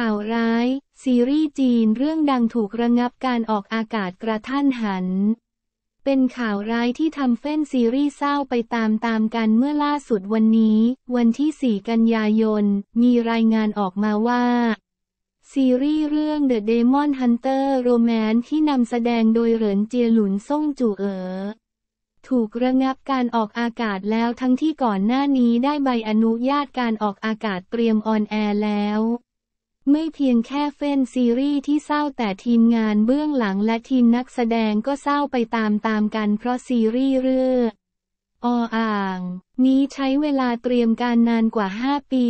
ข่าวร้ายซีรีส์จีนเรื่องดังถูกระงับการออกอากาศกระทันหัน เป็นข่าวร้ายที่ทำเฟ้นซีรีส์เศร้าไปตามตามกันเมื่อล่าสุดวันนี้ วันที่ 4 กันยายน มีรายงานออกมาว่าซีรีส์เรื่อง The Demon Hunter Romance ที่นำแสดงโดยเหรินเจียหลุนซ่งจูเอ๋อถูกระงับการออกอากาศแล้วทั้งที่ก่อนหน้านี้ได้ใบอนุญาตการออกอากาศเตรียมออนแอร์แล้วไม่เพียงแค่เฟ้นซีรีส์ที่เศร้าแต่ทีมงานเบื้องหลังและทีมนักแสดงก็เศร้าไปตามๆกันเพราะซีรีส์เรื่องออ่าง นี้ใช้เวลาเตรียมการนานกว่า 5 ปี